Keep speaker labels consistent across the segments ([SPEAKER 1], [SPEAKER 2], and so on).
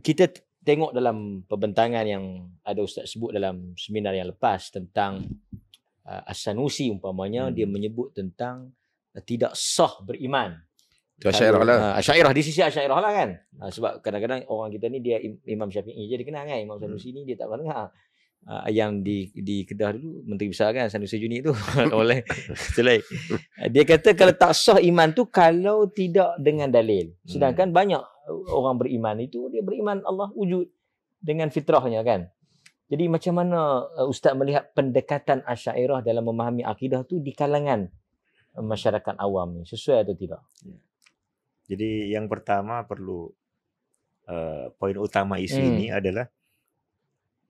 [SPEAKER 1] kita tengok dalam pembentangan yang ada ustaz sebut dalam seminar yang lepas tentang uh, asanusi umpamanya hmm. dia menyebut tentang uh, tidak sah beriman
[SPEAKER 2] itu asyairah lah. Uh, asyairah di sisi
[SPEAKER 1] asyairah lah kan. Uh, sebab kadang-kadang orang kita ni dia Imam Syafi'i je dia kenal kan. Imam Sanusi hmm. ni dia tak pernah dengar. Uh, yang di di Kedah dulu Menteri Besar kan Sanusi Juni tu oleh selain dia kata kalau tak sah iman tu kalau tidak dengan dalil sedangkan hmm. banyak orang beriman itu dia beriman Allah wujud dengan fitrahnya kan. Jadi macam mana uh, ustaz melihat pendekatan Asy'ariyah dalam memahami akidah tu di kalangan uh, masyarakat awam ni sesuai atau tidak? Ya. Jadi yang pertama perlu uh, poin utama isu hmm. ini adalah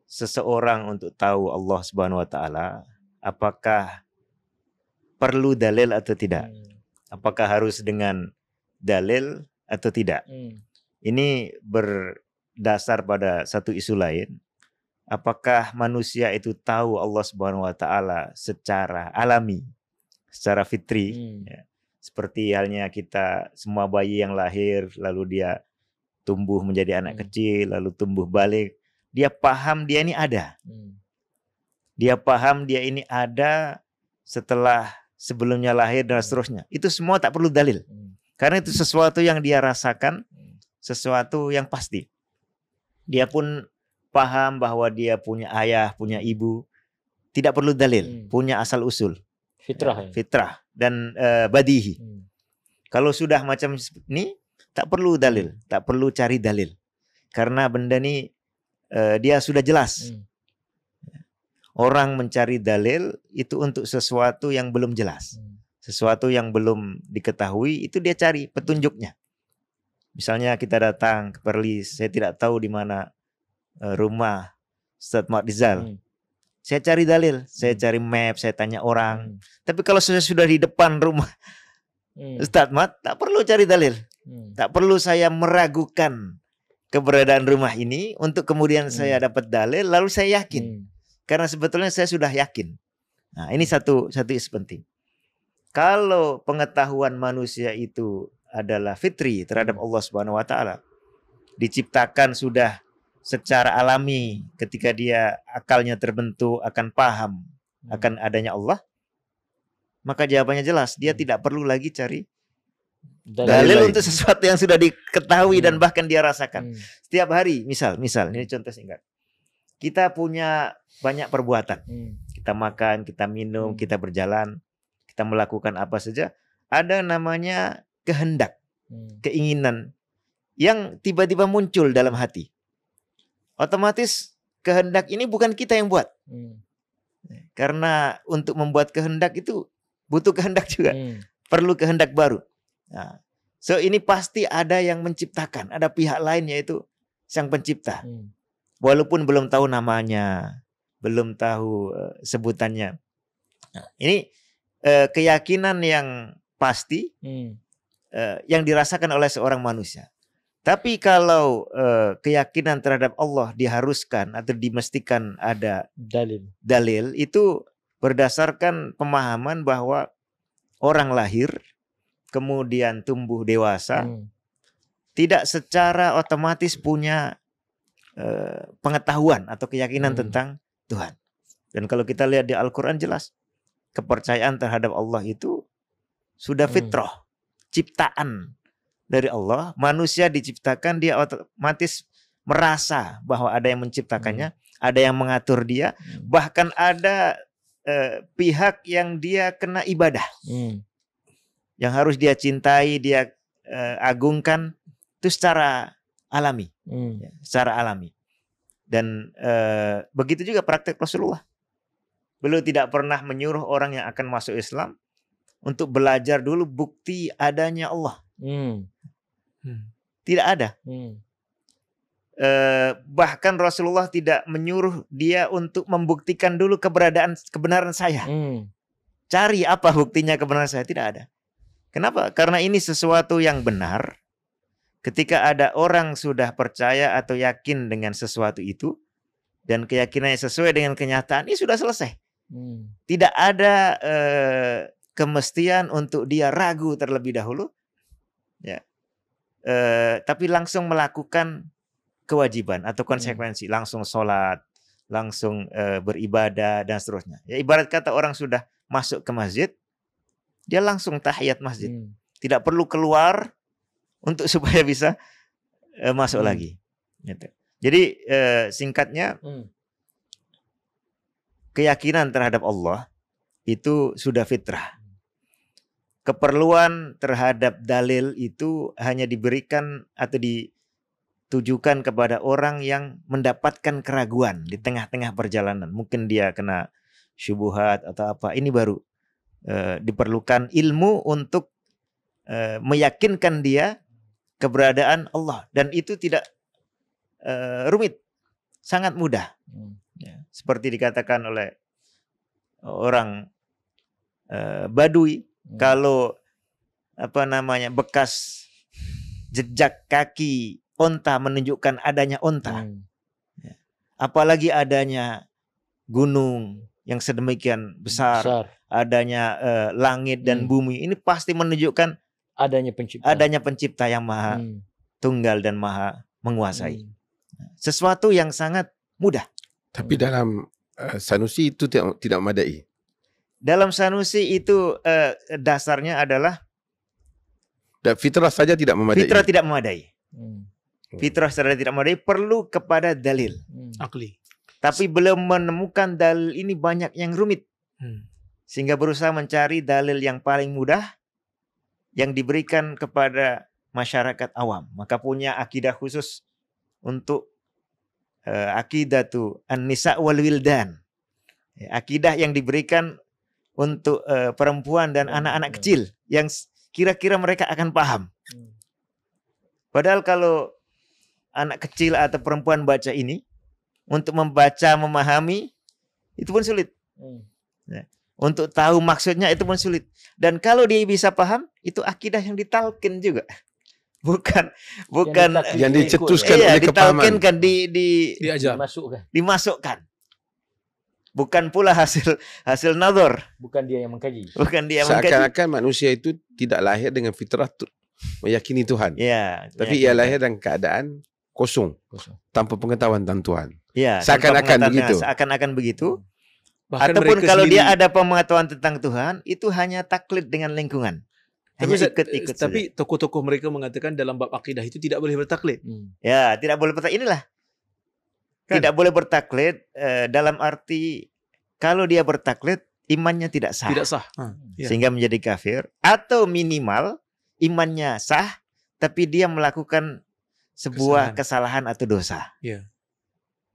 [SPEAKER 1] seseorang untuk tahu Allah Subhanahu wa taala apakah perlu dalil atau tidak. Hmm. Apakah harus dengan dalil atau tidak. Hmm ini berdasar pada satu isu lain. Apakah manusia itu tahu Allah Subhanahu wa taala secara alami, secara fitri hmm. ya. Seperti halnya kita semua bayi yang lahir lalu dia tumbuh menjadi anak hmm. kecil, lalu tumbuh balik, dia paham dia ini ada. Hmm. Dia paham dia ini ada setelah sebelumnya lahir dan hmm. seterusnya. Itu semua tak perlu dalil. Hmm. Karena itu sesuatu yang dia rasakan sesuatu yang pasti. Dia pun paham bahwa dia punya ayah, punya ibu. Tidak perlu dalil, hmm. punya asal usul. Fitrah. Ya. ya. Fitrah dan uh, badihi. Hmm. Kalau sudah macam ini, tak perlu dalil, hmm. tak perlu cari dalil. Karena benda ini uh, eh, dia sudah jelas. Hmm. Orang mencari dalil itu untuk sesuatu yang belum jelas. Hmm. Sesuatu yang belum diketahui itu dia cari petunjuknya. Misalnya kita datang ke Perlis, saya tidak tahu di mana eh, rumah Ustaz Mu'adzal. Hmm. Saya cari dalil, saya hmm. cari map, saya tanya orang. Hmm. Tapi kalau saya sudah di depan rumah hmm. Ustaz Mat, tak perlu cari dalil. Hmm. Tak perlu saya meragukan keberadaan rumah ini untuk kemudian hmm. saya dapat dalil lalu saya yakin. Hmm. Karena sebetulnya saya sudah yakin. Nah, ini hmm. satu satu is penting. Kalau pengetahuan manusia itu adalah fitri terhadap hmm. Allah Subhanahu wa taala. Diciptakan sudah secara alami ketika dia akalnya terbentuk akan paham hmm. akan adanya Allah. Maka jawabannya jelas, dia hmm. tidak perlu lagi cari dalil, untuk sesuatu yang sudah diketahui dan bahkan dia rasakan. Setiap hari, misal, misal ini contoh singkat. Kita punya banyak perbuatan. Kita makan, kita minum, kita berjalan, kita melakukan apa saja. Ada namanya kehendak, hmm. keinginan yang tiba-tiba muncul dalam hati. Otomatis kehendak ini bukan kita yang buat. Hmm. Karena untuk membuat kehendak itu butuh kehendak juga. Hmm. Perlu kehendak baru. Nah, so ini pasti ada yang menciptakan, ada pihak lain yaitu sang pencipta. Walaupun belum tahu namanya, belum tahu eh, sebutannya. Nah, ini uh, keyakinan yang pasti hmm. Eh, yang dirasakan oleh seorang manusia. Tapi kalau uh, keyakinan terhadap Allah diharuskan atau dimestikan ada dalil. Dalil itu berdasarkan pemahaman bahwa orang lahir kemudian tumbuh dewasa hmm. tidak secara otomatis punya uh, pengetahuan atau keyakinan hmm. tentang Tuhan. Dan kalau kita lihat di Al-Qur'an jelas kepercayaan terhadap Allah itu sudah hmm. fitrah. Hmm ciptaan dari Allah. Manusia diciptakan dia otomatis merasa bahwa ada yang menciptakannya, hmm. ada yang mengatur dia, hmm. bahkan ada eh, pihak yang dia kena ibadah. Hmm. Yang harus dia cintai, dia eh, agungkan itu secara alami, hmm. Ya, secara alami. Dan eh, begitu juga praktek Rasulullah. Beliau tidak pernah menyuruh orang yang akan masuk Islam untuk belajar dulu bukti adanya Allah. Hmm. Hmm. Tidak ada. Hmm. Eh, bahkan Rasulullah tidak menyuruh dia untuk membuktikan dulu keberadaan kebenaran saya. Hmm. Cari apa buktinya kebenaran saya tidak ada. Kenapa? Karena ini sesuatu yang benar. Ketika ada orang sudah percaya atau yakin dengan sesuatu itu dan keyakinannya sesuai dengan kenyataan, ini sudah selesai. Hmm. Tidak ada eh, kemestian untuk dia ragu terlebih dahulu, ya, e, tapi langsung melakukan kewajiban atau hmm. konsekuensi, hmm. langsung sholat, langsung e, beribadah dan seterusnya. Ya, ibarat kata orang sudah masuk ke masjid, dia langsung tahiyat masjid, hmm. tidak perlu keluar untuk supaya bisa e, masuk hmm. lagi. Gitu. Jadi e, singkatnya. Hmm keyakinan terhadap Allah itu sudah fitrah keperluan terhadap dalil itu hanya diberikan atau ditujukan kepada orang yang mendapatkan keraguan di tengah-tengah perjalanan. Mungkin dia kena syubuhat atau apa. Ini baru e, diperlukan ilmu untuk e, meyakinkan dia keberadaan Allah dan itu tidak e, rumit, sangat mudah. Hmm. Ya. Seperti dikatakan oleh orang e, Badui Hmm. kalau apa namanya bekas jejak kaki onta menunjukkan adanya onta. Hmm. Ya. Apalagi adanya gunung yang sedemikian besar, besar. adanya uh, langit dan hmm. bumi. Ini pasti menunjukkan adanya pencipta. Adanya pencipta yang maha hmm. tunggal dan maha menguasai.
[SPEAKER 2] Hmm. Ya. Sesuatu yang
[SPEAKER 1] sangat mudah.
[SPEAKER 2] Tapi dalam uh, Sanusi itu tidak tidak memadai
[SPEAKER 1] dalam Sanusi itu eh, dasarnya adalah
[SPEAKER 2] dan fitrah saja tidak memadai. Fitrah tidak
[SPEAKER 1] memadai. Hmm. Fitrah saja tidak memadai perlu kepada dalil.
[SPEAKER 2] Hmm. Akli.
[SPEAKER 1] Tapi belum menemukan dalil ini banyak yang rumit. Hmm. Sehingga berusaha mencari dalil yang paling mudah yang diberikan kepada masyarakat awam. Maka punya akidah khusus untuk uh, akidah tuh an-nisa wal wildan. Ya, akidah yang diberikan untuk uh, perempuan dan anak-anak ya. kecil yang kira-kira mereka akan paham. Hmm. Padahal kalau anak kecil atau perempuan baca ini untuk membaca memahami itu pun sulit. Hmm. Ya. Untuk tahu maksudnya itu pun sulit. Dan kalau dia bisa paham, itu akidah yang ditalkin juga. Bukan bukan yang, yang dicetuskan iya, oleh Ditalkinkan di di diajar. dimasukkan. Dimasukkan bukan pula
[SPEAKER 2] hasil hasil nador.
[SPEAKER 1] Bukan dia yang mengkaji. Bukan dia yang mengkaji. Seakan-akan
[SPEAKER 2] manusia itu tidak lahir dengan fitrah meyakini Tuhan. Ya. Tapi ya, ia ya, lahir ya. dalam keadaan kosong, kosong. tanpa pengetahuan tentang Tuhan. Ya. Seakan-akan begitu. Seakan-akan begitu. Hmm.
[SPEAKER 1] Bahkan Ataupun kalau sendiri, dia ada pengetahuan tentang Tuhan, itu hanya taklid dengan lingkungan.
[SPEAKER 2] Hanya tapi ikut-ikut tapi
[SPEAKER 1] tokoh-tokoh mereka mengatakan dalam bab akidah itu tidak boleh bertaklid. Hmm. Ya, tidak boleh bertaklid. Inilah Kan? Tidak boleh bertaklid uh, dalam arti kalau dia bertaklid imannya tidak sah. Tidak sah. Hmm, Sehingga menjadi kafir atau minimal imannya sah tapi dia melakukan sebuah kesalahan, kesalahan atau dosa. Yeah.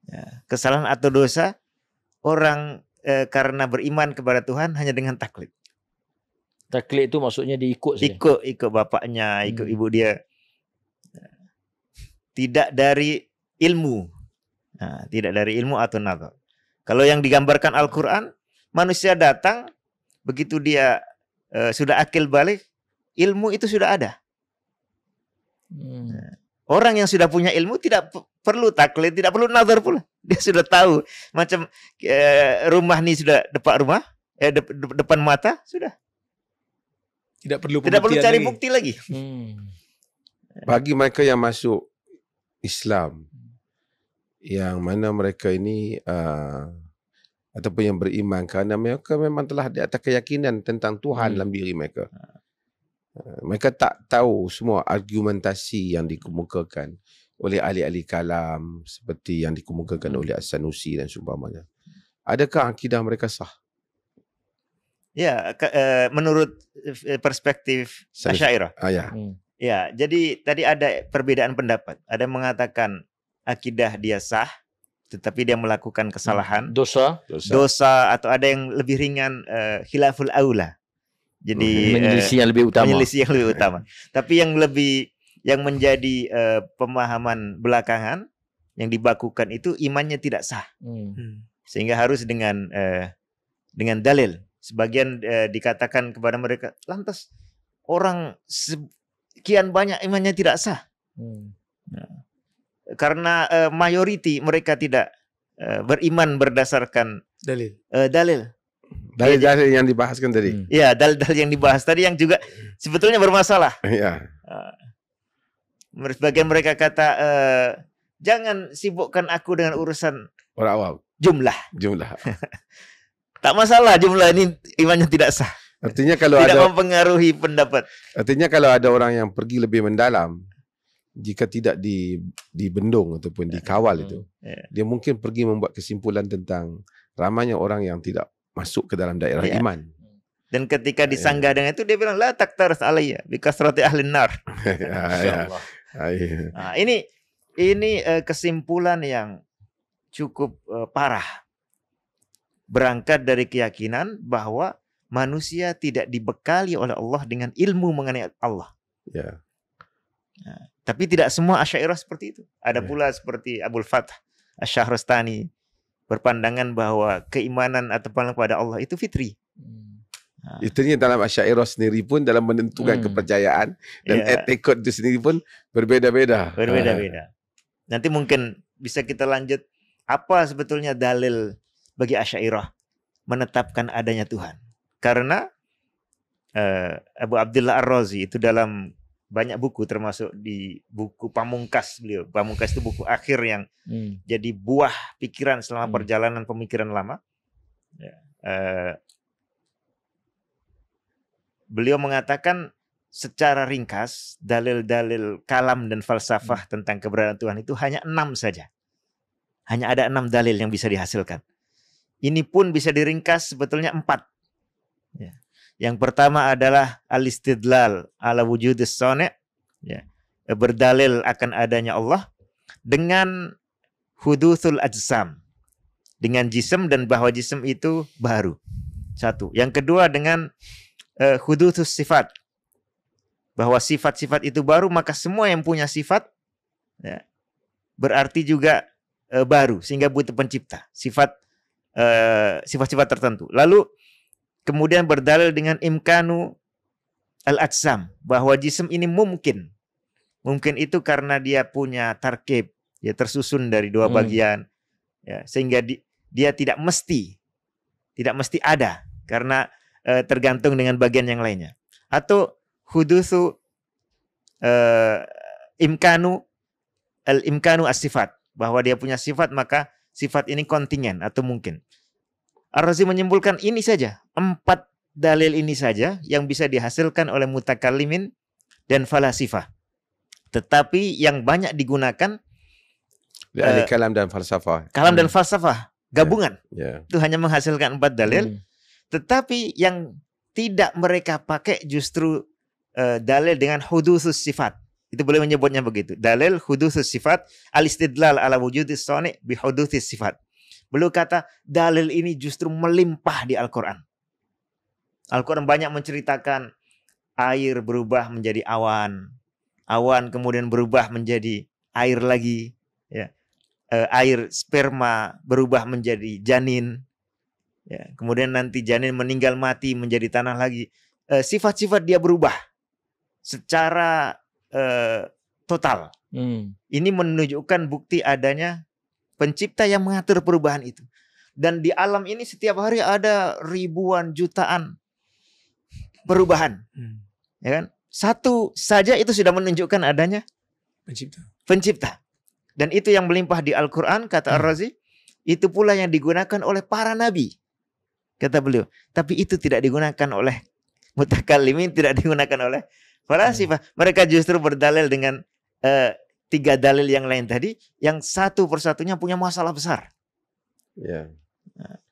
[SPEAKER 1] Ya, kesalahan atau dosa orang eh, karena beriman kepada Tuhan hanya dengan taklid. Taklid itu maksudnya diikut saja. Ikut ikut bapaknya, ikut hmm. ibu dia. Tidak dari ilmu, Nah, tidak dari ilmu atau nazar. Kalau yang digambarkan Al-Quran, manusia datang, begitu dia e, sudah akil balik, ilmu itu sudah ada. Hmm. Nah, orang yang sudah punya ilmu tidak perlu taklid, tidak perlu nazar pula. Dia sudah tahu macam e, rumah ini sudah depan rumah, eh de, de, depan mata sudah.
[SPEAKER 2] Tidak perlu tidak perlu cari lagi. bukti lagi.
[SPEAKER 1] Hmm.
[SPEAKER 2] Bagi mereka yang masuk Islam, yang mana mereka ini uh, ataupun yang beriman kerana mereka memang telah di atas keyakinan tentang Tuhan hmm. dalam diri mereka. Ha. Ah, mereka tak tahu semua argumentasi yang dikemukakan oleh ahli-ahli kalam seperti yang dikemukakan hmm. oleh As-Sanusi dan sebagainya. Adakah akidah mereka sah?
[SPEAKER 1] Ya, ke, uh, menurut eh, perspektif Syairah. Ah, ya. Hmm. ya, jadi tadi ada perbedaan pendapat. Ada yang mengatakan akidah dia sah, tetapi dia melakukan hmm. kesalahan dosa dosa, dosa atau ada yang lebih ringan uh, khilaful aula jadi oh, eh, menyelisih yang lebih utama menyelisih yang lebih utama tapi yang lebih yang menjadi uh, pemahaman belakangan yang dibakukan itu imannya tidak sah hmm. hmm. sehingga harus dengan uh, dengan dalil sebagian uh, dikatakan kepada mereka lantas orang sekian banyak imannya tidak sah hmm. nah karena uh, eh, mayoriti mereka tidak uh, beriman berdasarkan dalil. Uh, dalil. Dalil-dalil
[SPEAKER 2] yang dibahaskan tadi. Hmm.
[SPEAKER 1] Ya, dalil-dalil yang dibahas tadi yang juga sebetulnya bermasalah. Iya. Uh, bagian mereka kata uh, jangan sibukkan aku dengan urusan
[SPEAKER 2] orang awam. Jumlah. Jumlah. tak masalah jumlah ini imannya tidak sah. Artinya kalau tidak ada, mempengaruhi pendapat. Artinya kalau ada orang yang pergi lebih mendalam, jika tidak di dibendung ataupun ya, dikawal itu ya. dia mungkin pergi membuat kesimpulan tentang ramainya orang yang tidak masuk ke dalam daerah yeah. iman
[SPEAKER 1] dan ketika ya, disanggah
[SPEAKER 2] yeah. dengan itu dia bilang la taktaras alayya
[SPEAKER 1] bikasrati ahli nar
[SPEAKER 2] ah, iya. nah,
[SPEAKER 1] ini ini eh, kesimpulan yang cukup eh, parah berangkat dari keyakinan bahwa manusia tidak dibekali oleh Allah dengan ilmu mengenai Allah. Ya. Nah, tapi tidak semua asyairah seperti itu. Ada yeah. pula seperti Abu Fath Asyahrastani berpandangan bahwa keimanan atau pandang kepada Allah itu fitri. Hmm.
[SPEAKER 2] Ah. Itu dalam asyairah sendiri pun dalam menentukan hmm. kepercayaan dan yeah. etikot itu sendiri pun berbeda-beda. Berbeda-beda. Nanti
[SPEAKER 1] mungkin bisa kita lanjut apa sebetulnya dalil bagi asyairah menetapkan adanya Tuhan. Karena eh, Abu Abdullah Ar-Razi itu dalam banyak buku termasuk di buku Pamungkas beliau. Pamungkas itu buku akhir yang hmm. jadi buah pikiran selama hmm. perjalanan pemikiran lama. Ya. Uh, beliau mengatakan secara ringkas dalil-dalil kalam dan falsafah hmm. tentang keberadaan Tuhan itu hanya enam saja. Hanya ada enam dalil yang bisa dihasilkan. Ini pun bisa diringkas sebetulnya empat. Ya. Yang pertama adalah al-istidlal ala wujudis sonek, ya, berdalil akan adanya Allah dengan hudusul ajsam, dengan jisem dan bahwa jisem itu baru. Satu. Yang kedua dengan uh, eh, hudusus sifat, bahwa sifat-sifat itu baru maka semua yang punya sifat ya, berarti juga uh, baru sehingga butuh pencipta sifat eh, sifat-sifat tertentu lalu kemudian berdalil dengan imkanu al-ajsam bahwa jisim ini mungkin. Mungkin itu karena dia punya tarkib, ya tersusun dari dua hmm. bagian. Ya, sehingga di, dia tidak mesti tidak mesti ada karena e, tergantung dengan bagian yang lainnya. Atau hudusu e, eh, imkanu al imkanu asifat bahwa dia punya sifat maka sifat ini kontingen atau mungkin. Ar-Razi menyimpulkan ini saja, empat dalil ini saja yang bisa dihasilkan oleh mutakalimin dan falasifah. Tetapi yang banyak digunakan
[SPEAKER 2] uh, kalam dan falsafah. Kalam hmm. dan
[SPEAKER 1] falsafah gabungan. Yeah. Yeah. Itu hanya menghasilkan empat dalil. Hmm. Tetapi yang tidak mereka pakai justru uh, dalil dengan hudusus sifat. Itu boleh menyebutnya begitu. Dalil hudusus sifat al-istidlal ala wujudis sonik bi hudusus sifat. Beliau kata dalil ini justru melimpah di Al-Quran. Al-Quran banyak menceritakan air berubah menjadi awan. Awan kemudian berubah menjadi air lagi. Ya. E, air sperma berubah menjadi janin. Ya. Kemudian nanti janin meninggal mati menjadi tanah lagi. sifat e, sifat-sifat dia berubah secara e, total. Hmm. Ini menunjukkan bukti adanya pencipta yang mengatur perubahan itu. Dan di alam ini setiap hari ada ribuan jutaan perubahan. Hmm. Ya kan? Satu saja itu sudah menunjukkan adanya pencipta. Pencipta. Dan itu yang melimpah di Al-Qur'an kata hmm. Ar-Razi, itu pula yang digunakan oleh para nabi. Kata beliau, tapi itu tidak digunakan oleh mutakalimin, tidak digunakan oleh para sifah. sifat. Hmm. Mereka justru berdalil dengan uh, tiga dalil yang lain tadi, yang satu persatunya punya masalah besar.
[SPEAKER 2] Yeah. Ya.